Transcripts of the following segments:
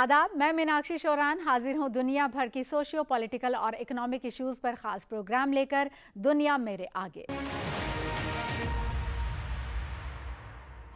आदाब मैं मीनाक्षी शोरान हाजिर हूं दुनिया भर की सोशियो पॉलिटिकल और इकोनॉमिक इश्यूज पर खास प्रोग्राम लेकर दुनिया मेरे आगे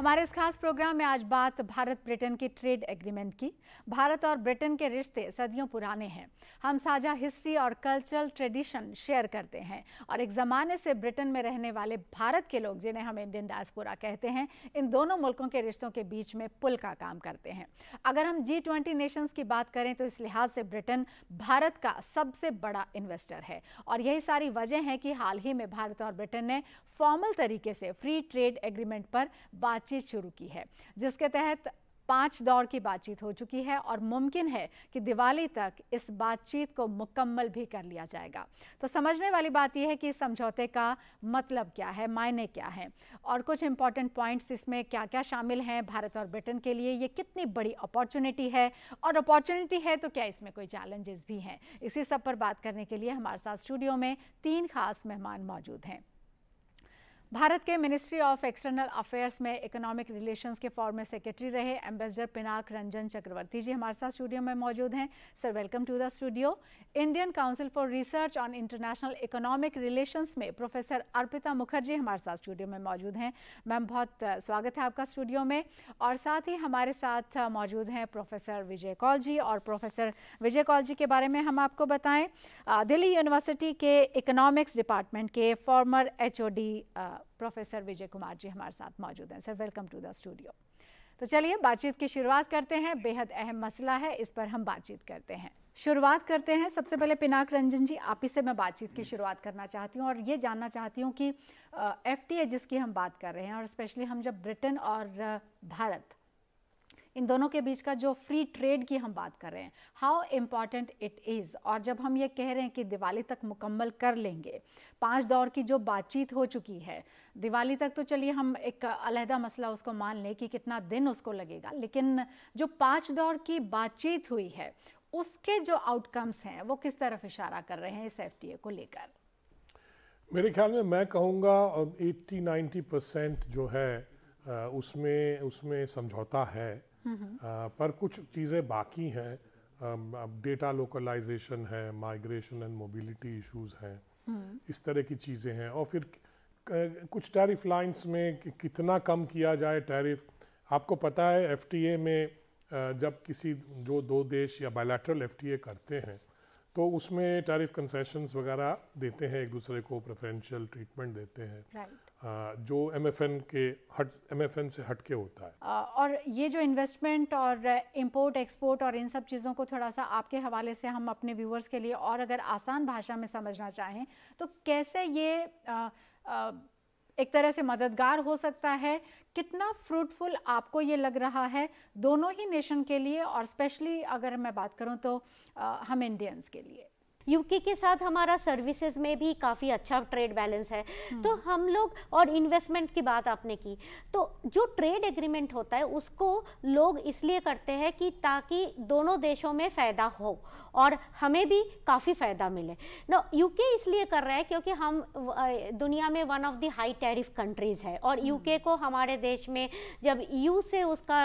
हमारे इस खास प्रोग्राम में आज बात भारत ब्रिटेन की ट्रेड एग्रीमेंट की भारत और ब्रिटेन के रिश्ते सदियों पुराने हैं हम साझा हिस्ट्री और कल्चरल ट्रेडिशन शेयर करते हैं और एक ज़माने से ब्रिटेन में रहने वाले भारत के लोग जिन्हें हम इंडियन डायस्पोरा कहते हैं इन दोनों मुल्कों के रिश्तों के बीच में पुल का काम करते हैं अगर हम जी ट्वेंटी नेशंस की बात करें तो इस लिहाज से ब्रिटेन भारत का सबसे बड़ा इन्वेस्टर है और यही सारी वजह है कि हाल ही में भारत और ब्रिटेन ने फॉर्मल तरीके से फ्री ट्रेड एग्रीमेंट पर बातचीत बातचीत शुरू की है जिसके तहत पांच दौर की बातचीत हो चुकी है और मुमकिन है कि दिवाली तक इस बातचीत को मुकम्मल भी कर लिया जाएगा तो समझने वाली बात यह है कि समझौते का मतलब क्या है मायने क्या है और कुछ इंपॉर्टेंट पॉइंट्स इसमें क्या क्या शामिल हैं भारत और ब्रिटेन के लिए ये कितनी बड़ी अपॉर्चुनिटी है और अपॉर्चुनिटी है तो क्या इसमें कोई चैलेंजेस भी हैं इसी सब पर बात करने के लिए हमारे साथ स्टूडियो में तीन खास मेहमान मौजूद हैं भारत के मिनिस्ट्री ऑफ एक्सटर्नल अफेयर्स में इकोनॉमिक रिलेशंस के फॉर्मर सेक्रेटरी रहे एम्बेसडर पिनाक रंजन चक्रवर्ती जी हमारे साथ स्टूडियो में मौजूद हैं sir welcome to the studio Indian Council for Research on International Economic Relations में प्रोफेसर अर्पिता मुखर्जी हमारे साथ स्टूडियो में मौजूद हैं मैम बहुत uh, स्वागत है आपका स्टूडियो में और साथ ही हमारे साथ uh, मौजूद हैं प्रोफेसर विजय कौल जी और प्रोफेसर विजय कौल जी के बारे में हम आपको बताएं uh, दिल्ली यूनिवर्सिटी के इकोनॉमिक्स डिपार्टमेंट के former H professor Vijay Kumar ji हमारे साथ मौजूद हैं sir welcome to the studio तो चलिए बातचीत की शुरुआत करते हैं बेहद अहम मसला है इस पर हम बातचीत करते हैं शुरुआत करते हैं सबसे पहले पिनाक रंजन जी आप ही से मैं बातचीत की शुरुआत करना चाहती हूँ और ये जानना चाहती हूँ कि एफ जिसकी हम बात कर रहे हैं और स्पेशली हम जब ब्रिटेन और भारत इन दोनों के बीच का जो फ्री ट्रेड की हम बात कर रहे हैं हाउ इम्पॉर्टेंट इट इज़ और जब हम ये कह रहे हैं कि दिवाली तक मुकम्मल कर लेंगे पांच दौर की जो बातचीत हो चुकी है दिवाली तक तो चलिए हम एक अलहदा मसला उसको मान लें कि कितना दिन उसको लगेगा लेकिन जो पाँच दौर की बातचीत हुई है उसके जो आउटकम्स हैं वो किस तरफ इशारा कर रहे हैं इस एफ को लेकर मेरे ख्याल में मैं कहूँगा एट्टी नाइन्टी परसेंट जो है उसमें उसमें समझौता है पर कुछ चीज़ें बाकी हैं अब डेटा लोकलाइजेशन है माइग्रेशन एंड मोबिलिटी इश्यूज हैं हम्म। इस तरह की चीज़ें हैं और फिर कुछ टैरिफ लाइंस में कितना कम किया जाए टैरिफ आपको पता है एफटीए में जब किसी जो दो देश या बायलैटरल एफटीए करते हैं तो उसमें टैरिफ कंसेशंस वगैरह देते हैं एक दूसरे को प्रेफरेंशियल ट्रीटमेंट देते हैं जो एम एफ एन के हट एम एफ एन से हटके होता है और ये जो इन्वेस्टमेंट और इम्पोर्ट एक्सपोर्ट और इन सब चीज़ों को थोड़ा सा आपके हवाले से हम अपने व्यूवर्स के लिए और अगर आसान भाषा में समझना चाहें तो कैसे ये आ, आ, एक तरह से मददगार हो सकता है कितना फ्रूटफुल आपको ये लग रहा है दोनों ही नेशन के लिए और स्पेशली अगर मैं बात करूँ तो आ, हम इंडियंस के लिए यूके के साथ हमारा सर्विसेज में भी काफ़ी अच्छा ट्रेड बैलेंस है हम्म। तो हम लोग और इन्वेस्टमेंट की बात आपने की तो जो ट्रेड एग्रीमेंट होता है उसको लोग इसलिए करते हैं कि ताकि दोनों देशों में फ़ायदा हो और हमें भी काफ़ी फ़ायदा मिले ना यूके इसलिए कर रहा है क्योंकि हम दुनिया में one of the high tariff countries है और यूके हम्म। को हमारे देश में जब यू से उसका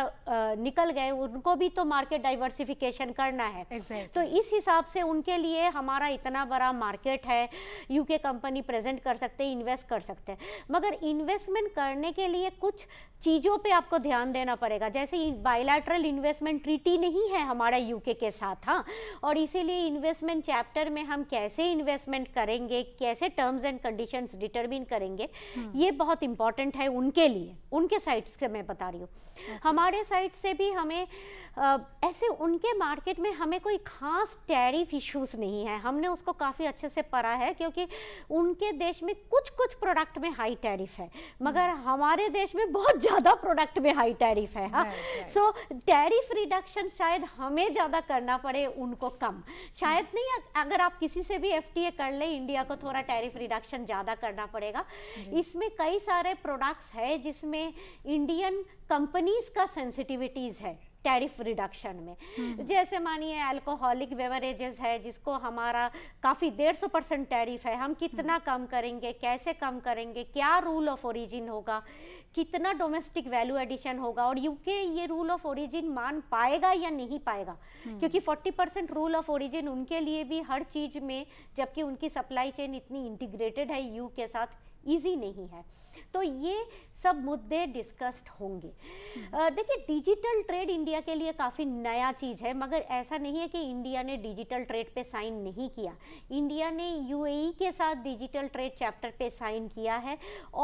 निकल गए उनको भी तो मार्केट डाइवर्सिफिकेशन करना है exactly. तो इस हिसाब से उनके लिए हम हमारा इतना बड़ा मार्केट है यूके कंपनी प्रेजेंट कर सकते हैं इन्वेस्ट कर सकते हैं मगर इन्वेस्टमेंट करने के लिए कुछ चीज़ों पे आपको ध्यान देना पड़ेगा जैसे बायलैटरल इन्वेस्टमेंट ट्रीटी नहीं है हमारा यूके के साथ हाँ और इसीलिए इन्वेस्टमेंट चैप्टर में हम कैसे इन्वेस्टमेंट करेंगे कैसे टर्म्स एंड कंडीशंस डिटरमिन करेंगे हम्म। ये बहुत इंपॉर्टेंट है उनके लिए उनके साइड के मैं बता रही हूँ हमारे साइड से भी हमें आ, ऐसे उनके मार्केट में हमें कोई खास टैरिफ इश्यूज नहीं है है हमने उसको काफ़ी अच्छे से पढ़ा है क्योंकि उनके देश में कुछ कुछ प्रोडक्ट में हाई टैरिफ है मगर हम्म। हमारे देश में बहुत ज़्यादा प्रोडक्ट में हाई टैरिफ है हाँ सो टैरिफ रिडक्शन शायद हमें ज़्यादा करना पड़े उनको कम शायद हम्म। नहीं अगर आप किसी से भी एफ कर ले इंडिया को थोड़ा टैरिफ रिडक्शन ज़्यादा करना पड़ेगा इसमें कई सारे प्रोडक्ट्स है जिसमें इंडियन कंपनीज का सेंसिटिविटीज़ है टैरिफ रिडक्शन में हम्म। जैसे मानिए अल्कोहलिक बेवरेजेस है जिसको हमारा काफ़ी डेढ़ सौ परसेंट टैरिफ है हम कितना हम्म। कम करेंगे कैसे कम करेंगे क्या रूल ऑफ ओरिजिन होगा कितना डोमेस्टिक वैल्यू एडिशन होगा और यूके ये रूल ऑफ ओरिजिन मान पाएगा या नहीं पाएगा हम्म। क्योंकि 40 परसेंट रूल ऑफ ओरिजिन उनके लिए भी हर चीज़ में जबकि उनकी सप्लाई चेन इतनी इंटीग्रेटेड है यू के साथ ईजी नहीं है तो ये सब मुद्दे डिस्कस्ड होंगे देखिए डिजिटल ट्रेड इंडिया के लिए काफ़ी नया चीज़ है मगर ऐसा नहीं है कि इंडिया ने डिजिटल ट्रेड पे साइन नहीं किया इंडिया ने यूएई e के साथ डिजिटल ट्रेड चैप्टर पे साइन किया है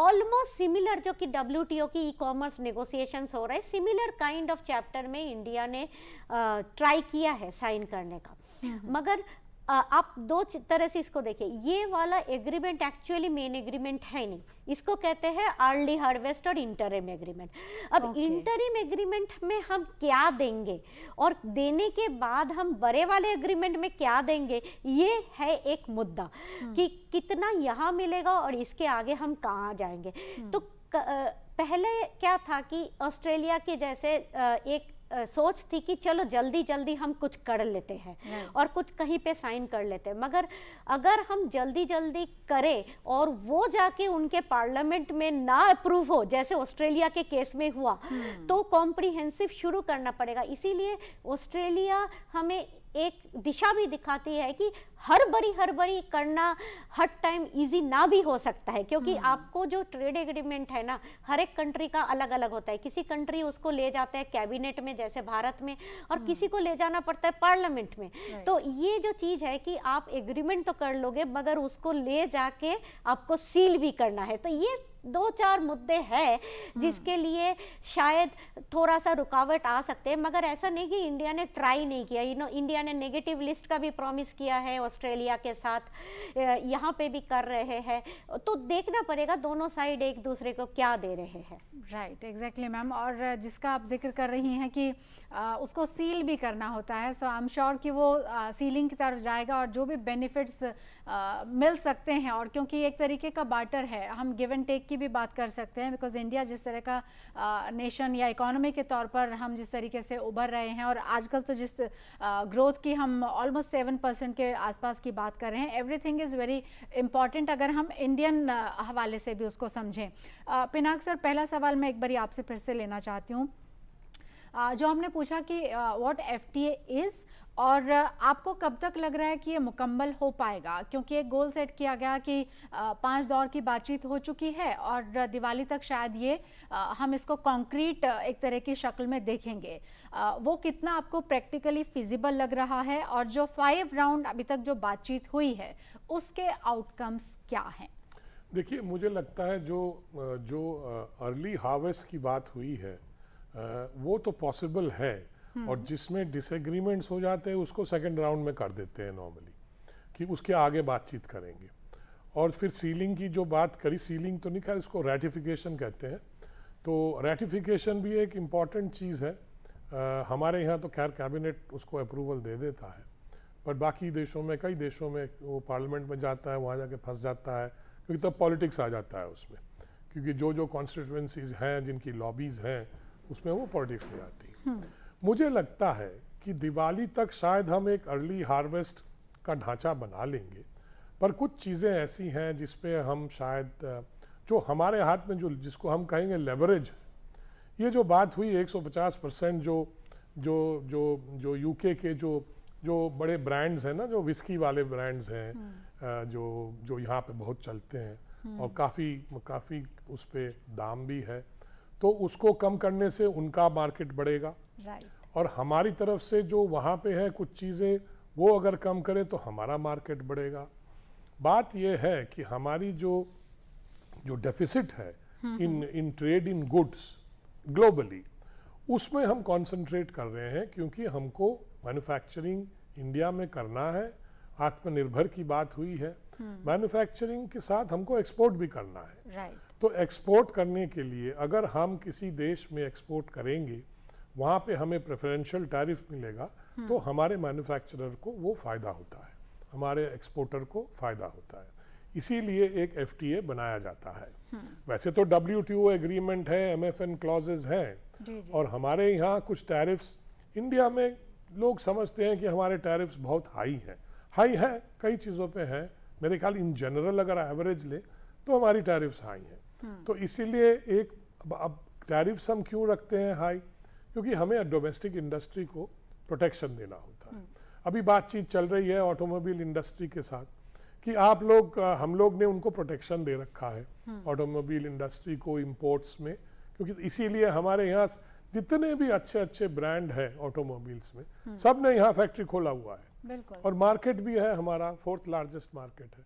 ऑलमोस्ट सिमिलर जो कि डब्ल्यू की ई कॉमर्स नेगोसिएशन हो रहे हैं सिमिलर काइंड ऑफ चैप्टर में इंडिया ने ट्राई किया है साइन करने का हाँ, हाँ। मगर आप दो तरह से इसको देखिए ये वाला एग्रीमेंट एक्चुअली मेन एग्रीमेंट है नहीं इसको कहते हैं अर्ली हार्वेस्ट और इंटरिम एग्रीमेंट अब okay. एग्रीमेंट में हम क्या देंगे और देने के बाद हम बड़े वाले एग्रीमेंट में क्या देंगे ये है एक मुद्दा hmm. कि कितना यहाँ मिलेगा और इसके आगे हम कहाँ जाएंगे hmm. तो पहले क्या था कि ऑस्ट्रेलिया के जैसे एक सोच थी कि चलो जल्दी जल्दी हम कुछ कर लेते हैं और कुछ कहीं पे साइन कर लेते हैं मगर अगर हम जल्दी जल्दी करें और वो जाके उनके पार्लियामेंट में ना अप्रूव हो जैसे ऑस्ट्रेलिया के केस में हुआ hmm. तो कॉम्प्रिहेंसिव शुरू करना पड़ेगा इसीलिए ऑस्ट्रेलिया हमें एक दिशा भी दिखाती है कि हर बड़ी हर बड़ी करना हर टाइम इजी ना भी हो सकता है क्योंकि हम्म। आपको जो ट्रेड एग्रीमेंट है ना हर एक कंट्री का अलग अलग होता है किसी कंट्री उसको ले जाता है कैबिनेट में जैसे भारत में और हम्म। किसी को ले जाना पड़ता है पार्लियामेंट में तो ये जो चीज़ है कि आप एग्रीमेंट तो कर लोगे मगर उसको ले जाके आपको सील भी करना है तो ये दो चार मुद्दे हैं जिसके हम्म। लिए शायद थोड़ा सा रुकावट आ सकते हैं मगर ऐसा नहीं कि इंडिया ने ट्राई नहीं किया यू नो इंडिया ने नेगेटिव लिस्ट का भी प्रॉमिस किया है ऑस्ट्रेलिया के साथ यहाँ पे भी कर रहे हैं तो देखना पड़ेगा दोनों साइड एक दूसरे को क्या दे रहे हैं राइट एग्जैक्टली मैम और जिसका आप जिक्र कर रही हैं कि आ, उसको सील भी करना होता है सो आई एम श्योर कि वो आ, सीलिंग की तरफ जाएगा और जो भी बेनिफिट्स मिल सकते हैं और क्योंकि एक तरीके का बाटर है हम गिव एंड टेक की की भी बात कर सकते हैं बिकॉज इंडिया जिस तरह का नेशन या इकोनॉमी के तौर पर हम जिस तरीके से उभर रहे हैं और आजकल तो जिस ग्रोथ की हम ऑलमोस्ट सेवन परसेंट के आसपास की बात कर रहे हैं एवरीथिंग इज़ वेरी इंपॉर्टेंट अगर हम इंडियन हवाले से भी उसको समझें पिनाक सर पहला सवाल मैं एक बारी आपसे फिर से लेना चाहती हूँ जो हमने पूछा कि व्हाट एफटीए इज़ और आपको कब तक लग रहा है कि ये मुकम्मल हो पाएगा क्योंकि एक गोल सेट किया गया कि पांच दौर की बातचीत हो चुकी है और दिवाली तक शायद ये हम इसको कंक्रीट एक तरह की शक्ल में देखेंगे वो कितना आपको प्रैक्टिकली फिजिबल लग रहा है और जो फाइव राउंड अभी तक जो बातचीत हुई है उसके आउटकम्स क्या हैं देखिए मुझे लगता है जो जो अर्ली हार्वेस्ट की बात हुई है वो तो पॉसिबल है हम्म। और जिसमें डिसएग्रीमेंट्स हो जाते हैं उसको सेकंड राउंड में कर देते हैं नॉर्मली कि उसके आगे बातचीत करेंगे और फिर सीलिंग की जो बात करी सीलिंग तो नहीं खैर इसको रेटिफिकेशन कहते हैं तो रेटिफिकेशन भी एक इम्पॉर्टेंट चीज़ है आ, हमारे यहाँ तो खैर कैबिनेट उसको अप्रूवल दे देता है पर बाकी देशों में कई देशों में वो पार्लियामेंट में जाता है वहाँ जाके फंस जाता है क्योंकि तब पॉलिटिक्स आ जाता है उसमें क्योंकि जो जो कॉन्स्टिट्यूंसीज हैं जिनकी लॉबीज़ हैं उसमें वो पॉलिटिक्स नहीं आती हम्म। मुझे लगता है कि दिवाली तक शायद हम एक अर्ली हार्वेस्ट का ढांचा बना लेंगे पर कुछ चीज़ें ऐसी हैं जिस पे हम शायद जो हमारे हाथ में जो जिसको हम कहेंगे लेवरेज ये जो बात हुई 150 परसेंट जो जो जो जो यूके के जो जो बड़े ब्रांड्स हैं ना जो विस्की वाले ब्रांड्स हैं हम्म। जो जो यहाँ पे बहुत चलते हैं हम्म। और काफ़ी काफ़ी उस पर दाम भी है तो उसको कम करने से उनका मार्केट बढ़ेगा right. और हमारी तरफ से जो वहाँ पे है कुछ चीज़ें वो अगर कम करें तो हमारा मार्केट बढ़ेगा बात यह है कि हमारी जो जो डेफिसिट है हम्म, इन हम्म। In trade in goods globally उसमें हम कंसंट्रेट कर रहे हैं क्योंकि हमको मैन्युफैक्चरिंग इंडिया में करना है आत्मनिर्भर की बात हुई है मैन्युफैक्चरिंग हम्म। के साथ हमको एक्सपोर्ट भी करना है right. तो एक्सपोर्ट करने के लिए अगर हम किसी देश में एक्सपोर्ट करेंगे वहाँ पे हमें प्रेफरेंशियल टैरिफ मिलेगा हम्म। तो हमारे मैन्युफैक्चरर को वो फ़ायदा होता है हमारे एक्सपोर्टर को फ़ायदा होता है इसीलिए एक एफ बनाया जाता है हम्म। वैसे तो डब्ल्यू एग्रीमेंट है एम एफ क्लॉजेज हैं और हमारे यहाँ कुछ टैरिफ्स इंडिया में लोग समझते हैं कि हमारे टैरिफ्स बहुत हाई हैं हाई है कई चीज़ों पे हैं मेरे ख्याल इन जनरल अगर एवरेज ले तो हमारी टैरिफ्स हाई हैं तो इसीलिए एक अब टैरिफ्स हम क्यों रखते हैं हाई क्योंकि हमें डोमेस्टिक इंडस्ट्री को प्रोटेक्शन देना होता है हम्म। अभी बातचीत चल रही है ऑटोमोबाइल इंडस्ट्री के साथ कि आप लोग हम लोग ने उनको प्रोटेक्शन दे रखा है ऑटोमोबाइल हम्म। इंडस्ट्री को इम्पोर्ट्स में क्योंकि इसीलिए हमारे यहाँ जितने भी अच्छे अच्छे ब्रांड हैं ऑटोमोबाइल्स में हम्म। सब ने यहाँ फैक्ट्री खोला हुआ है और मार्केट भी है हमारा फोर्थ लार्जेस्ट मार्केट है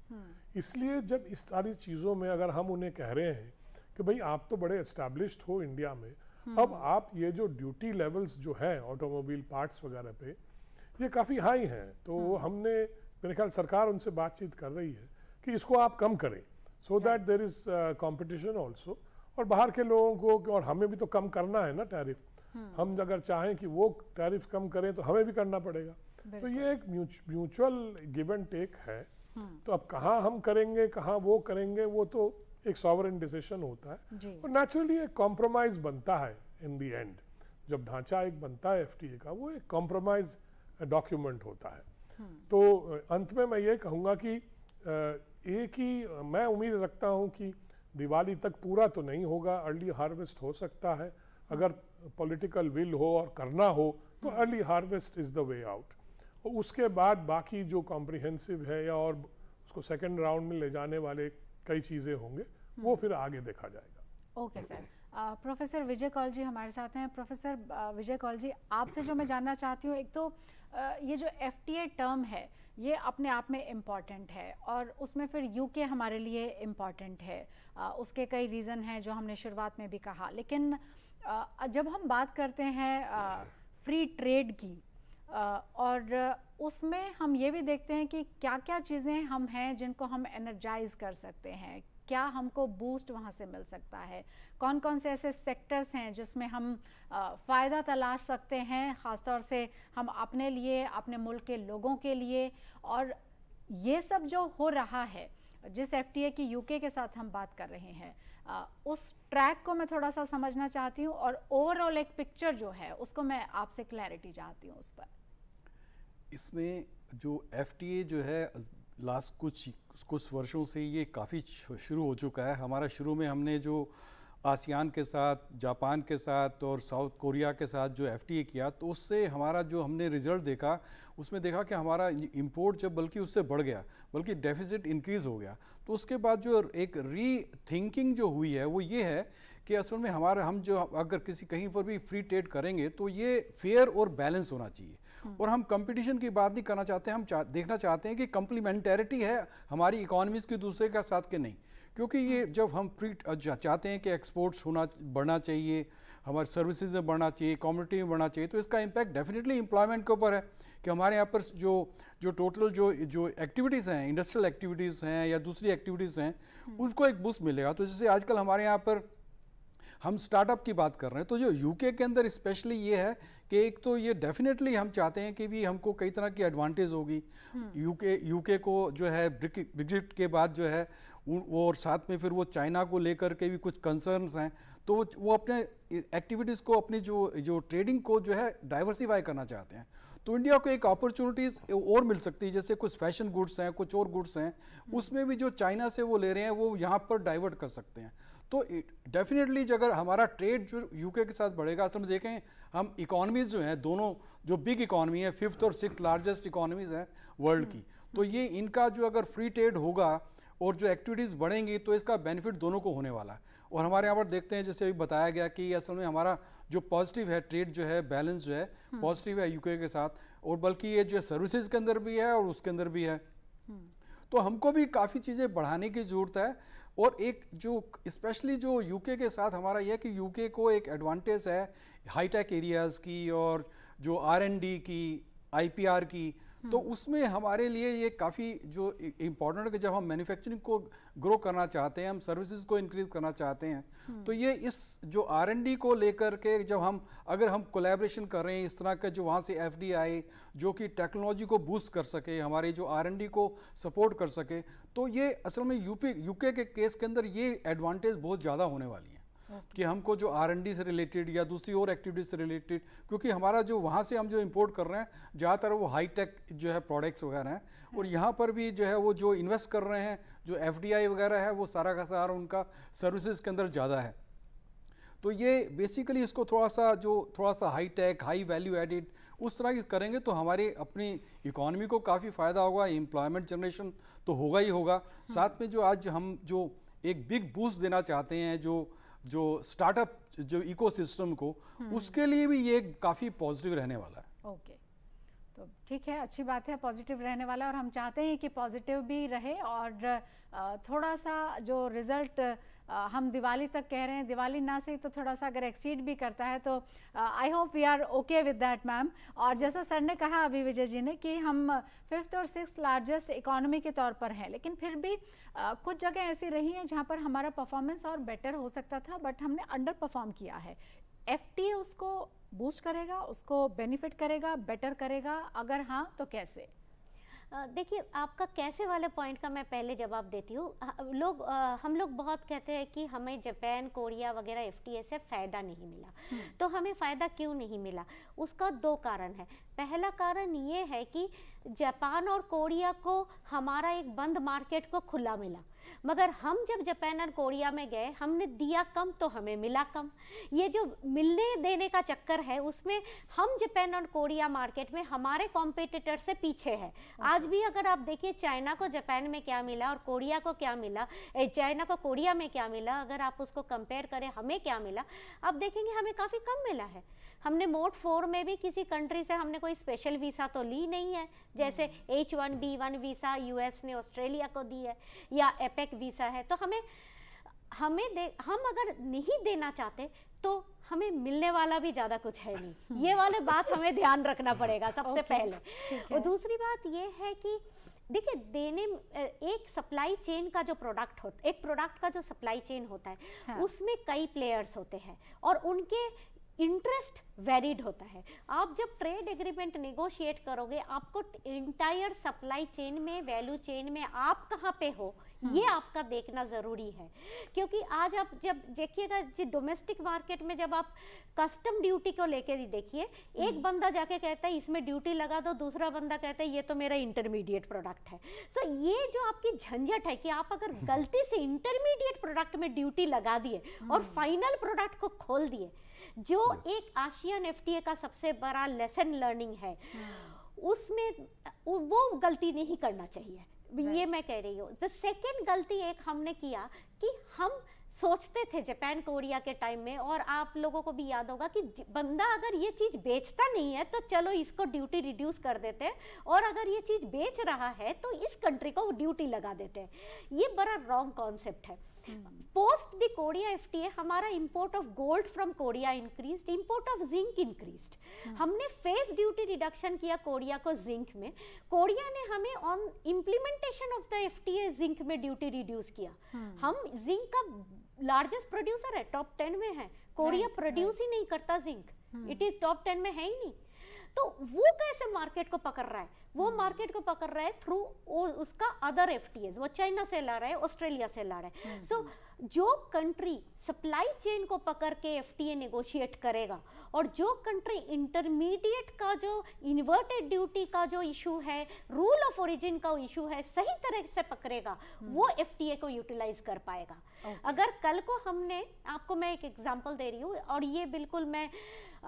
इसलिए जब इस सारी चीज़ों में अगर हम उन्हें कह रहे हैं कि भाई आप तो बड़े इस्टेब्लिश हो इंडिया में हम्म। अब आप ये जो ड्यूटी लेवल्स जो है ऑटोमोबाइल पार्ट्स वगैरह पे ये काफ़ी हाई हैं तो हम्म। हमने मेरे ख्याल सरकार उनसे बातचीत कर रही है कि इसको आप कम करें so that there is competition also और बाहर के लोगों को और हमें भी तो कम करना है ना टैरिफ हम्म। हम अगर चाहें कि वो टैरिफ कम करें तो हमें भी करना पड़ेगा तो ये एक म्यूचुअल गिव एंड टेक है हम्म। तो अब कहाँ हम करेंगे कहाँ वो करेंगे वो तो एक सॉवरन डिसीशन होता है और नेचुरली एक कॉम्प्रोमाइज बनता है इन दी एंड जब ढांचा एक बनता है एफटीए का वो एक कॉम्प्रोमाइज डॉक्यूमेंट होता है हम्म। तो अंत में मैं ये कहूँगा कि एक ही मैं उम्मीद रखता हूँ कि दिवाली तक पूरा तो नहीं होगा अर्ली हार्वेस्ट हो सकता है अगर पॉलिटिकल हम्म। विल हो और करना हो तो early harvest is the way out तो उसके बाद बाकी जो कॉम्प्रिहेंसिव है या और उसको सेकेंड राउंड में ले जाने वाले कई चीज़ें होंगे वो हम्म। फिर आगे देखा जाएगा okay sir professor Vijay Kaul ji हमारे साथ हैं प्रोफेसर विजय कौल जी आपसे जो मैं जानना चाहती हूँ एक तो आ, ये जो एफ टर्म है ये अपने आप में इम्पॉर्टेंट है और उसमें फिर यूके हमारे लिए इम्पॉर्टेंट है आ, उसके कई रीज़न हैं जो हमने शुरुआत में भी कहा लेकिन आ, जब हम बात करते हैं फ्री ट्रेड की और उसमें हम ये भी देखते हैं कि क्या क्या चीज़ें हम हैं जिनको हम एनर्जाइज कर सकते हैं क्या हमको बूस्ट वहाँ से मिल सकता है कौन कौन से ऐसे सेक्टर्स हैं जिसमें हम फ़ायदा तलाश सकते हैं ख़ासतौर से हम अपने लिए अपने मुल्क के लोगों के लिए और ये सब जो हो रहा है जिस एफ की यूके के साथ हम बात कर रहे हैं आ, उस ट्रैक को मैं थोड़ा सा समझना चाहती हूँ और ओवरऑल एक पिक्चर जो है उसको मैं आपसे क्लैरिटी चाहती हूँ उस पर इसमें जो एफ जो है लास्ट कुछ कुछ वर्षों से ये काफ़ी शुरू हो चुका है हमारा शुरू में हमने जो आसियान के साथ जापान के साथ और साउथ कोरिया के साथ जो एफ किया तो उससे हमारा जो हमने रिज़ल्ट देखा उसमें देखा कि हमारा इंपोर्ट जब बल्कि उससे बढ़ गया बल्कि डेफिसिट इंक्रीज़ हो गया तो उसके बाद जो एक री थिंकिंग जो हुई है वो ये है कि असल में हमारा हम जो अगर किसी कहीं पर भी फ्री ट्रेड करेंगे तो ये फेयर और बैलेंस होना चाहिए और हम कंपटीशन की बात नहीं करना चाहते हम चा, देखना चाहते हैं कि कंप्लीमेंटेरिटी है हमारी इकोनॉमीज के दूसरे के साथ के नहीं क्योंकि ये हम्म। जब हम प्री चाहते हैं कि एक्सपोर्ट्स होना बढ़ना चाहिए हमारे सर्विसेज में बढ़ना चाहिए कम्युनिटी में बढ़ना चाहिए तो इसका इम्पैक्ट डेफिनेटली एम्प्लॉयमेंट के ऊपर है कि हमारे यहाँ पर जो जो टोटल जो जो एक्टिविटीज़ हैं इंडस्ट्रियल एक्टिविटीज़ हैं या दूसरी एक्टिविटीज़ हैं हम्म। उसको एक बूस्ट मिलेगा तो जैसे आजकल हमारे यहाँ पर हम स्टार्टअप की बात कर रहे हैं तो जो यूके के अंदर स्पेशली ये है कि एक तो ये डेफिनेटली हम चाहते हैं कि भी हमको कई तरह की एडवांटेज होगी यूके हम्म। यूके को जो है ब्रिग्जिट के बाद जो है वो और साथ में फिर वो चाइना को लेकर के भी कुछ कंसर्न्स हैं तो वो अपने एक्टिविटीज़ को अपनी जो जो ट्रेडिंग को जो है डाइवर्सिफाई करना चाहते हैं तो इंडिया को एक अपॉर्चुनिटीज़ और मिल सकती है जैसे कुछ फैशन गुड्स हैं कुछ और गुड्स हैं हम्म। उसमें भी जो चाइना से वो ले रहे हैं वो यहाँ पर डाइवर्ट कर सकते हैं तो डेफिनेटली अगर हमारा ट्रेड जो यूके के साथ बढ़ेगा असल में देखें हम इकोनॉमीज जो हैं दोनों जो बिग इकॉनमी है फिफ्थ और सिक्स लार्जेस्ट इकॉनमीज़ हैं वर्ल्ड हम्म। की तो ये इनका जो अगर फ्री ट्रेड होगा और जो एक्टिविटीज़ बढ़ेंगी तो इसका बेनिफिट दोनों को होने वाला है और हमारे यहाँ पर देखते हैं जैसे अभी बताया गया कि असल में हमारा जो पॉजिटिव है ट्रेड जो है बैलेंस जो है पॉजिटिव हम्म। है यूके के साथ और बल्कि ये जो है सर्विसेज के अंदर भी है और उसके अंदर भी है हम्म। तो हमको भी काफ़ी चीज़ें बढ़ाने की ज़रूरत है और एक जो स्पेशली जो यूके के साथ हमारा यह कि यूके को एक एडवांटेज है हाईटेक एरियाज़ की और जो आरएनडी की आईपीआर की तो उसमें हमारे लिए ये काफ़ी जो इम्पोर्टेंट है कि जब हम मैन्युफैक्चरिंग को ग्रो करना चाहते हैं हम सर्विसेज को इंक्रीज करना चाहते हैं तो ये इस जो आर को लेकर के जब हम अगर हम कोलेब्रेशन कर रहे हैं इस तरह का जो वहाँ से एफ आए जो कि टेक्नोलॉजी को बूस्ट कर सके हमारे जो आर को सपोर्ट कर सके तो ये असल में यूपी यूके के केस के अंदर ये एडवांटेज बहुत ज़्यादा होने वाली है कि हमको जो आर डी से रिलेटेड या दूसरी और एक्टिविटीज से रिलेटेड क्योंकि हमारा जो वहाँ से हम जो इम्पोर्ट कर रहे हैं ज़्यादातर वो हाई टेक जो है प्रोडक्ट्स वगैरह हैं और hmm. यहाँ पर भी जो है वो जो इन्वेस्ट कर रहे हैं जो एफ वगैरह है वो सारा का सारा उनका सर्विसेज के अंदर ज़्यादा है तो ये बेसिकली इसको थोड़ा सा जो थोड़ा सा high tech high value added उस तरह की करेंगे तो हमारे अपनी इकोनॉमी को काफ़ी फ़ायदा होगा एम्प्लॉयमेंट जनरेशन तो होगा ही होगा hmm. साथ में जो आज हम जो एक बिग बूस्ट देना चाहते हैं जो जो स्टार्टअप जो इकोसिस्टम को हम्म। उसके लिए भी ये काफ़ी पॉजिटिव रहने वाला है ओके तो ठीक है अच्छी बात है पॉजिटिव रहने वाला और हम चाहते हैं कि पॉजिटिव भी रहे और थोड़ा सा जो रिजल्ट हम दिवाली तक कह रहे हैं दिवाली ना सही तो थोड़ा सा अगर एक्सीड भी करता है तो I hope we are okay with that ma'am और जैसा सर ने कहा अभी विजय जी ने कि हम फिफ्थ और सिक्स लार्जेस्ट इकोनॉमी के तौर पर हैं लेकिन फिर भी आ, कुछ जगह ऐसी रही हैं जहाँ पर हमारा परफॉर्मेंस और बेटर हो सकता था बट हमने अंडर परफॉर्म किया है एफ उसको बूस्ट करेगा उसको बेनिफिट करेगा बेटर करेगा अगर हाँ तो कैसे देखिए आपका कैसे वाले पॉइंट का मैं पहले जवाब देती हूँ लोग आ, हम लोग बहुत कहते हैं कि हमें जापान कोरिया वगैरह एफ से फ़ायदा नहीं मिला हम्म। तो हमें फ़ायदा क्यों नहीं मिला उसका दो कारण है पहला कारण ये है कि जापान और कोरिया को हमारा एक बंद मार्केट को खुला मिला मगर हम जब जापान और कोरिया में गए हमने दिया कम तो हमें मिला कम ये जो मिलने देने का चक्कर है उसमें हम जापान और कोरिया मार्केट में हमारे कॉम्पिटिटर से पीछे है अच्छा। आज भी अगर आप देखिए चाइना को जापान में क्या मिला और कोरिया को क्या मिला चाइना को कोरिया में क्या मिला अगर आप उसको कंपेयर करें हमें क्या मिला आप देखेंगे हमें काफ़ी कम मिला है हमने मोड फोर में भी किसी कंट्री से हमने कोई स्पेशल वीसा तो ली नहीं है जैसे H one B one visa US ने ऑस्ट्रेलिया को दी है या एपेक वीसा है तो हमें हमें दे हम अगर नहीं देना चाहते तो हमें मिलने वाला भी ज़्यादा कुछ है नहीं ये वाले बात हमें ध्यान रखना पड़ेगा सबसे okay, पहले और दूसरी बात ये है कि देखिए देने एक सप्लाई चेन का जो प्रोडक्ट होता एक प्रोडक्ट का जो सप्लाई चेन होता है हाँ। उसमें कई प्लेयर्स होते हैं और उनके इंटरेस्ट वेरिड होता है आप जब ट्रेड एग्रीमेंट निगोशिएट करोगे आपको इंटायर सप्लाई चेन में वैल्यू चेन में आप कहाँ पे हो हाँ। ये आपका देखना ज़रूरी है क्योंकि आज आप जब देखिएगा जो डोमेस्टिक मार्केट में जब आप कस्टम ड्यूटी को लेकर ही देखिए एक हाँ। बंदा जाके कहता है इसमें ड्यूटी लगा दो दूसरा बंदा कहता है ये तो मेरा इंटरमीडिएट प्रोडक्ट है सो so, ये जो आपकी झंझट है कि आप अगर गलती से इंटरमीडिएट प्रोडक्ट में ड्यूटी लगा दिए और फाइनल हाँ। प्रोडक्ट को खोल दिए जो yes. एक आशियान एफ का सबसे बड़ा लेसन लर्निंग है हाँ। उसमें वो गलती नहीं करना चाहिए right. ये मैं कह रही हूँ द सेकेंड गलती एक हमने किया कि हम सोचते थे जापान कोरिया के टाइम में और आप लोगों को भी याद होगा कि बंदा अगर ये चीज़ बेचता नहीं है तो चलो इसको ड्यूटी रिड्यूस कर देते हैं और अगर ये चीज़ बेच रहा है तो इस कंट्री को ड्यूटी लगा देते हैं ये बड़ा रॉन्ग कॉन्सेप्ट है पोस्ट द कोरिया एफटीए हमारा import of gold from Korea increase import of zinc increase हमने फेस ड्यूटी रिडक्शन किया कोरिया को जिंक में कोरिया ने हमें on implementation of the FTA zinc में ड्यूटी रिड्यूस किया हाँ। हम जिंक का लार्जेस्ट प्रोड्यूसर है टॉप टेन में है कोरिया प्रोड्यूस ही नहीं करता zinc it is top ten में है ही नहीं तो वो कैसे मार्केट को पकड़ रहा है वो मार्केट हम्म। को पकड़ रहा है थ्रू उसका अदर एफ वो चाइना से ला रहा है ऑस्ट्रेलिया से ला रहा है सो हम्म, so, हम्म। जो कंट्री सप्लाई चेन को पकड़ के टी नेगोशिएट करेगा और जो कंट्री इंटरमीडिएट का जो इन्वर्टेड ड्यूटी का जो इशू है रूल ऑफ ओरिजिन का इशू है सही तरह से पकड़ेगा हम्म। वो एफ को यूटिलाइज कर पाएगा okay. अगर कल को हमने आपको मैं एक एग्जांपल दे रही हूँ और ये बिल्कुल मैं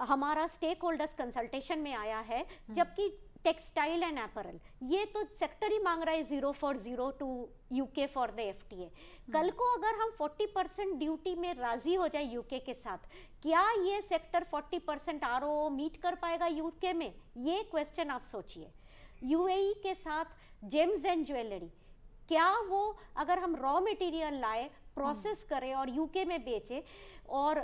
हमारा स्टेक होल्डर्स कंसल्टेशन में आया है हम्म। जबकि टेक्सटाइल एंड एपरल ये तो सेक्टर ही मांग रहा है zero for zero to UK for the a कल को अगर हम 40 परसेंट ड्यूटी में राज़ी हो जाए यूके के साथ क्या ये सेक्टर 40 परसेंट आर मीट कर पाएगा यूके में ये क्वेश्चन आप सोचिए यूएई e के साथ जेम्स एंड ज्वेलरी क्या वो अगर हम रॉ मटेरियल लाए प्रोसेस हम्म। करें और यूके में बेचे और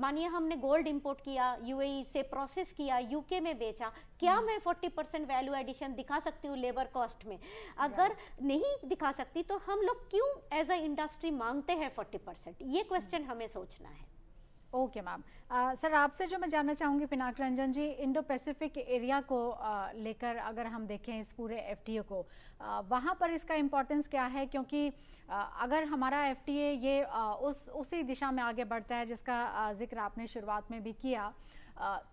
मानिए हमने गोल्ड इंपोर्ट किया यूएई e से प्रोसेस किया यूके में बेचा क्या हम्म। मैं 40 परसेंट वैल्यू एडिशन दिखा सकती हूँ लेबर कॉस्ट में अगर नहीं दिखा सकती तो हम लोग क्यों एज अ इंडस्ट्री मांगते हैं 40 परसेंट ये क्वेश्चन हमें सोचना है ओके मैम सर आपसे जो मैं जानना चाहूँगी Pinak Ranjan ji Indo Pacific area uh uh, लेकर अगर हम देखें इस पूरे एफटीए को uh, वहाँ पर इसका इम्पोर्टेंस क्या है क्योंकि uh, अगर हमारा एफटीए ये उस उसी दिशा में आगे बढ़ता है जिसका जिक्र आपने शुरुआत में भी किया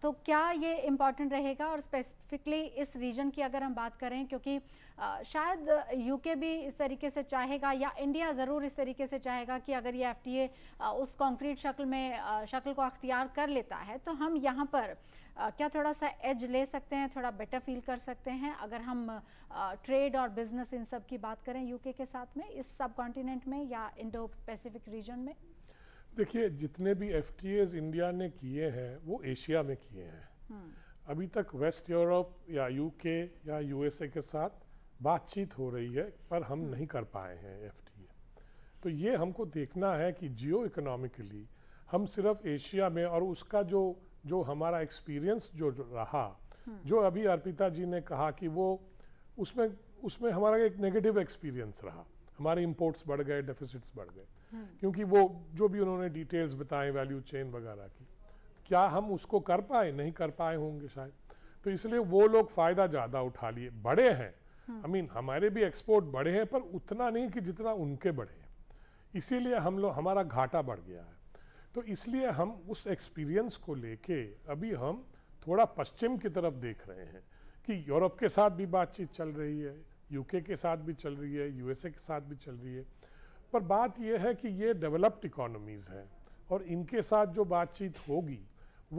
तो क्या ये इम्पॉर्टेंट रहेगा और स्पेसिफिकली इस रीजन की अगर हम बात करें क्योंकि शायद यूके भी इस तरीके से चाहेगा या इंडिया ज़रूर इस तरीके से चाहेगा कि अगर ये एफटीए उस कंक्रीट शक्ल में शक्ल को अख्तियार कर लेता है तो हम यहाँ पर क्या थोड़ा सा एज ले सकते हैं थोड़ा बेटर फील कर सकते हैं अगर हम ट्रेड और बिजनेस इन सब की बात करें यूके के साथ में इस सब कॉन्टिनेंट में या इंडो पैसिफिक रीजन में देखिए जितने भी एफ इंडिया ने किए हैं वो एशिया में किए हैं हम्म। अभी तक वेस्ट यूरोप या यूके या यूएसए के साथ बातचीत हो रही है पर हम हम्म। नहीं कर पाए हैं एफ तो ये हमको देखना है कि जियो इकोनॉमिकली हम सिर्फ एशिया में और उसका जो जो हमारा एक्सपीरियंस जो रहा हम्म। जो अभी अर्पिता जी ने कहा कि वो उसमें उसमें हमारा एक नेगेटिव एक्सपीरियंस रहा हमारे इम्पोर्ट्स बढ़ गए डेफिसिट्स बढ़ गए क्योंकि वो जो भी उन्होंने डिटेल्स बताए वैल्यू चेन वगैरह की क्या हम उसको कर पाए नहीं कर पाए होंगे शायद तो इसलिए वो लोग फ़ायदा ज़्यादा उठा लिए बड़े हैं आई मीन हमारे भी एक्सपोर्ट बड़े हैं पर उतना नहीं कि जितना उनके बड़े हैं इसीलिए हम लोग हमारा घाटा बढ़ गया है तो इसलिए हम उस एक्सपीरियंस को लेके अभी हम थोड़ा पश्चिम की तरफ देख रहे हैं कि यूरोप के साथ भी बातचीत चल रही है यूके के साथ भी चल रही है यूएसए के साथ भी चल रही है पर बात यह है कि ये डेवलप्ड इकोनॉमीज़ हैं और इनके साथ जो बातचीत होगी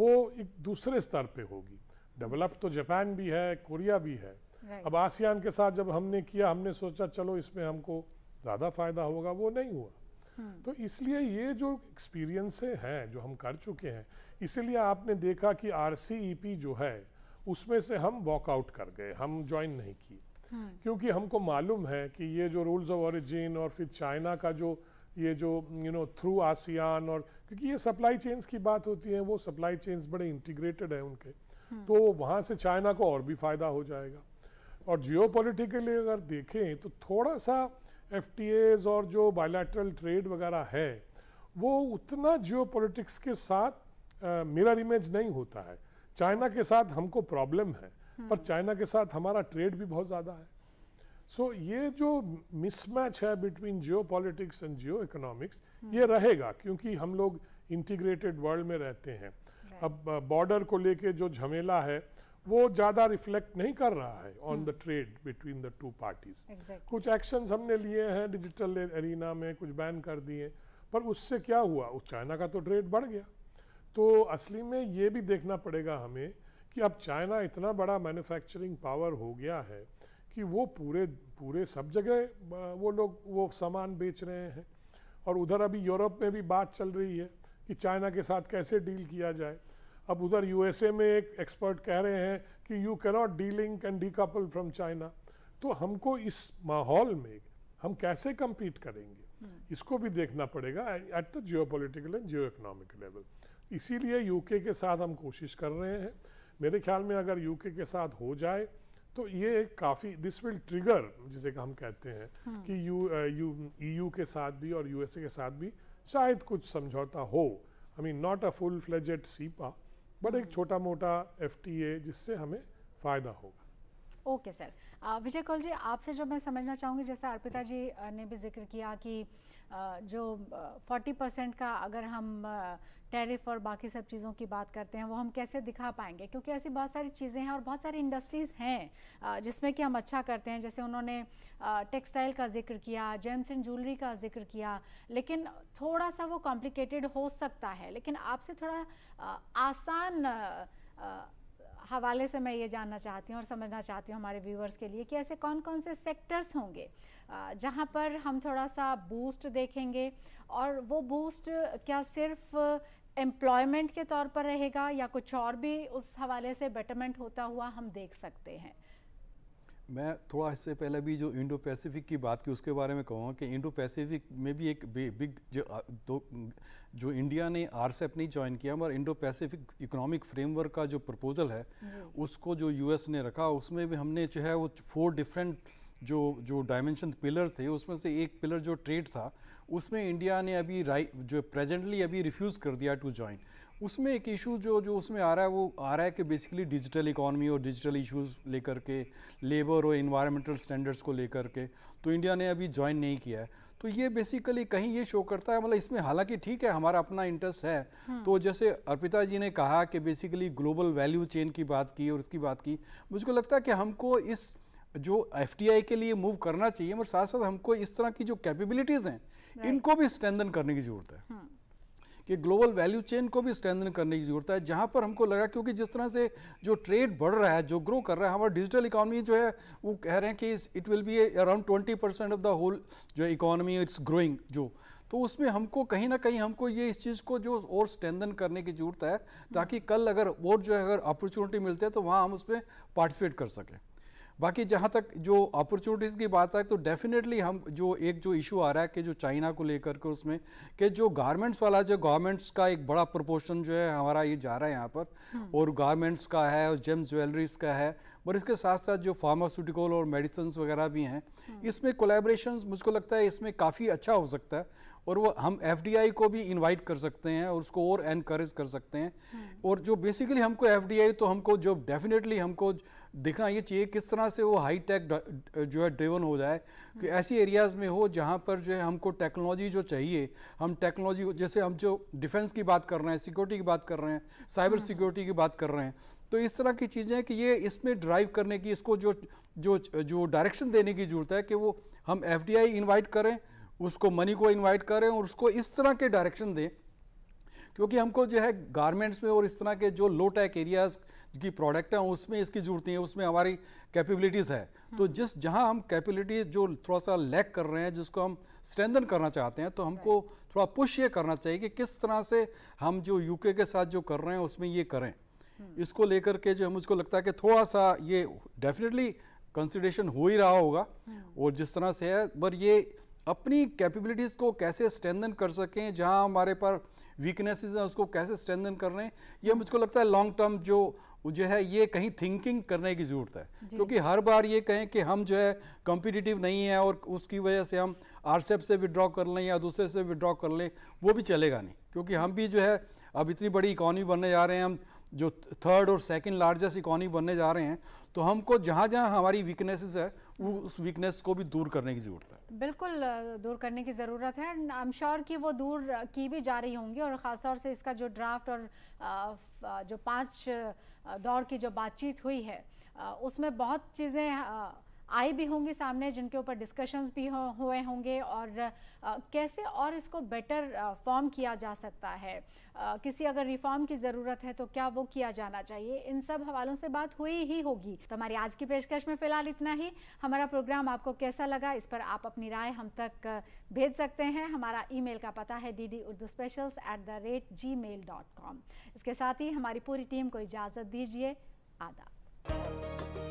वो एक दूसरे स्तर पे होगी डेवलप्ड तो जापान भी है कोरिया भी है right. अब आसियान के साथ जब हमने किया हमने सोचा चलो इसमें हमको ज़्यादा फायदा होगा वो नहीं हुआ hmm. तो इसलिए ये जो एक्सपीरियंसें हैं जो हम कर चुके हैं इसीलिए आपने देखा कि आर e जो है उसमें से हम वॉकआउट कर गए हम ज्वाइन नहीं किए Hmm. क्योंकि हमको मालूम है कि ये जो रूल्स ऑफ ऑरिजिन और फिर चाइना का जो ये जो यू नो थ्रू आसियान और क्योंकि ये सप्लाई चेन्स की बात होती है वो सप्लाई चेन्स बड़े इंटीग्रेटेड है उनके hmm. तो वहाँ से चाइना को और भी फ़ायदा हो जाएगा और जियो पोलिटिकली अगर देखें तो थोड़ा सा एफ और जो बायोलैटरल ट्रेड वगैरह है वो उतना जियो के साथ मिरर इमेज नहीं होता है चाइना के साथ हमको प्रॉब्लम है और हम्म। चाइना के साथ हमारा ट्रेड भी बहुत ज़्यादा है सो so, ये जो मिसमैच है between geopolitics and geoeconomics ये रहेगा क्योंकि हम लोग इंटीग्रेटेड वर्ल्ड में रहते हैं अब बॉर्डर को लेके जो झमेला है वो ज़्यादा रिफ्लेक्ट नहीं कर रहा है on the trade between the two parties कुछ एक्शंस हमने लिए हैं डिजिटल एरिना में कुछ बैन कर दिए पर उससे क्या हुआ उस चाइना का तो ट्रेड बढ़ गया तो असली में ये भी देखना पड़ेगा हमें कि अब चाइना इतना बड़ा मैन्युफैक्चरिंग पावर हो गया है कि वो पूरे पूरे सब जगह वो लोग वो सामान बेच रहे हैं और उधर अभी यूरोप में भी बात चल रही है कि चाइना के साथ कैसे डील किया जाए अब उधर यूएसए में एक एक्सपर्ट कह रहे हैं कि you cannot dealing de decouple from China तो हमको इस माहौल में हम कैसे कम्पीट करेंगे हम्म। इसको भी देखना पड़ेगा at the geopolitical and geoeconomic level इसीलिए यूके के साथ हम कोशिश कर रहे हैं मेरे ख्याल में अगर यूके के साथ हो जाए तो ये एक काफ़ी दिस विल ट्रिगर जिसे हम कहते हैं हाँ। कि यू यू ईयू के साथ भी और यूएसए के साथ भी शायद कुछ समझौता हो I mean not a full fledged CEPA but एक हाँ। छोटा मोटा एफ जिससे हमें फ़ायदा होगा ओके सर विजय कौल जी आपसे जो मैं समझना चाहूंगी जैसे अर्पिता जी ने भी जिक्र किया कि जो 40 परसेंट का अगर हम टैरिफ और बाकी सब चीज़ों की बात करते हैं वो हम कैसे दिखा पाएंगे क्योंकि ऐसी बहुत सारी चीज़ें हैं और बहुत सारी इंडस्ट्रीज़ हैं जिसमें कि हम अच्छा करते हैं जैसे उन्होंने टेक्सटाइल का जिक्र किया जेम्स एंड ज्वेलरी का जिक्र किया लेकिन थोड़ा सा वो कॉम्प्लिकेटेड हो सकता है लेकिन आपसे थोड़ा आसान हवाले से मैं ये जानना चाहती हूँ और समझना चाहती हूँ हमारे व्यूवर्स के लिए कि ऐसे कौन कौन से सेक्टर्स होंगे जहाँ पर हम थोड़ा सा बूस्ट देखेंगे और वो बूस्ट क्या सिर्फ एम्प्लॉयमेंट के तौर पर रहेगा या कुछ और भी उस हवाले से बेटरमेंट होता हुआ हम देख सकते हैं मैं थोड़ा इससे पहले भी जो इंडो पैसिफिक की बात की उसके बारे में कहूँगा कि इंडो पैसिफिक में भी एक बिग जो दो जो इंडिया ने आरसेप e नहीं ज्वाइन किया मगर इंडो पैसिफिक इकोनॉमिक फ्रेमवर्क का जो प्रपोजल है उसको जो यूएस ने रखा उसमें भी हमने जो है वो फोर डिफरेंट जो जो डायमेंशन पिलर थे उसमें से एक पिलर जो ट्रेड था उसमें इंडिया ने अभी राइट जो प्रेजेंटली अभी रिफ्यूज़ कर दिया टू ज्वाइन उसमें एक इशू जो जो उसमें आ रहा है वो आ रहा है कि बेसिकली डिजिटल इकॉनमी और डिजिटल इश्यूज लेकर के लेबर और इन्वायरमेंटल स्टैंडर्ड्स को लेकर के तो इंडिया ने अभी ज्वाइन नहीं किया है तो ये बेसिकली कहीं ये शो करता है मतलब इसमें हालांकि ठीक है हमारा अपना इंटरेस्ट है हम्म। तो जैसे अर्पिता जी ने कहा कि बेसिकली ग्लोबल वैल्यू चेन की बात की और उसकी बात की मुझको लगता है कि हमको इस जो एफ के लिए मूव करना चाहिए और साथ साथ हमको इस तरह की जो कैपेबिलिटीज़ हैं इनको भी स्ट्रेंदन करने की ज़रूरत है हम्म। कि ग्लोबल वैल्यू चेन को भी स्ट्रेंथन करने की जरूरत है जहाँ पर हमको लगा क्योंकि जिस तरह से जो ट्रेड बढ़ रहा है जो ग्रो कर रहा है हमारा डिजिटल इकोनॉमी जो है वो कह रहे हैं कि it will be around twenty percent of the whole जो इकोनॉमी इट्स ग्रोइंग जो तो उसमें हमको कहीं ना कहीं हमको ये इस चीज़ को जो और स्ट्रेंदन करने की जरूरत है ताकि कल अगर और जो है अगर अपॉर्चुनिटी मिलते हैं तो वहाँ हम उसमें पार्टिसिपेट कर सकें बाकी जहाँ तक जो अपॉर्चुनिटीज़ की बात है तो डेफिनेटली हम जो एक जो इशू आ रहा है कि जो चाइना को लेकर के उसमें कि जो गारमेंट्स वाला जो गारमेंट्स का एक बड़ा प्रोपोर्शन जो है हमारा ये जा रहा है यहाँ पर हम्म। और गारमेंट्स का है और जेम्स ज्वेलरीज का है और इसके साथ साथ जो फार्मास्यूटिकल और मेडिसिन वगैरह भी हैं हम्म। इसमें कोलेब्रेशन मुझको लगता है इसमें काफ़ी अच्छा हो सकता है और वो हम एफ को भी इनवाइट कर सकते हैं और उसको और एनकरेज कर सकते हैं हम्म। और जो बेसिकली हमको एफ तो हमको जो डेफिनेटली हमको देखना ये चाहिए किस तरह से वो हाई टेक जो है ड्रिवन हो जाए कि हम्म। ऐसी एरियाज़ में हो जहाँ पर जो है हमको टेक्नोलॉजी जो चाहिए हम टेक्नोलॉजी जैसे हम जो डिफेंस की बात कर रहे हैं सिक्योरिटी की बात कर रहे हैं साइबर सिक्योरिटी हम्म। की बात कर रहे हैं तो इस तरह की चीज़ें कि ये इसमें ड्राइव करने की इसको जो जो जो डायरेक्शन देने की ज़रूरत है कि वो हम एफ डी इन्वाइट करें उसको मनी को इन्वाइट करें और उसको इस तरह के डायरेक्शन दें क्योंकि हमको जो है गारमेंट्स में और इस तरह के जो लो टैक एरियाज़ की प्रोडक्ट है उसमें इसकी जरूरत हैं है उसमें हमारी कैपेबिलिटीज़ है तो हम्म। जिस जहाँ हम कैपेबिलिटी जो थोड़ा सा लैक कर रहे हैं जिसको हम स्ट्रेंथन करना चाहते हैं तो हमको थोड़ा पुश ये करना चाहिए कि किस तरह से हम जो यूके के साथ जो कर रहे हैं उसमें ये करें हम्म। इसको लेकर के जो मुझको लगता है कि थोड़ा सा ये डेफिनेटली कंसिडरेशन हो ही रहा होगा हम्म। और जिस तरह से है पर ये अपनी कैपेबिलिटीज़ को कैसे स्ट्रेंथन कर सकें जहां हमारे पर वीकनेसेस हैं उसको कैसे स्ट्रेंथन कर रहे हैं यह मुझको लगता है लॉन्ग टर्म जो जो है ये कहीं थिंकिंग करने की ज़रूरत है क्योंकि हर बार ये कहें कि हम जो है कॉम्पिटिटिव नहीं है और उसकी वजह से हम आरसेप e से विड्रॉ कर लें या दूसरे से विड्रॉ कर लें वो भी चलेगा नहीं क्योंकि हम भी जो है अब इतनी बड़ी इकॉनमी बनने जा रहे हैं हम जो थर्ड और सेकेंड लार्जेस्ट इकॉनमी बनने जा रहे हैं तो हमको जहाँ जहाँ हमारी वीकनेसेस है वो उस वीकनेस को भी दूर करने की ज़रूरत है बिल्कुल दूर करने की ज़रूरत है एंड आई एम श्योर कि वो दूर की भी जा रही होंगी और ख़ासतौर से इसका जो ड्राफ्ट और जो पाँच दौर की जो बातचीत हुई है उसमें बहुत चीज़ें आए भी होंगे सामने जिनके ऊपर डिस्कशंस भी हो, हुए होंगे और आ, कैसे और इसको बेटर फॉर्म किया जा सकता है आ, किसी अगर रिफॉर्म की ज़रूरत है तो क्या वो किया जाना चाहिए इन सब हवालों से बात हुई ही होगी तो हमारी आज की पेशकश में फ़िलहाल इतना ही हमारा प्रोग्राम आपको कैसा लगा इस पर आप अपनी राय हम तक भेज सकते हैं हमारा ई का पता है D D Urdu specials at the rate Gmail dot com इसके साथ ही हमारी पूरी टीम को इजाज़त दीजिए आदा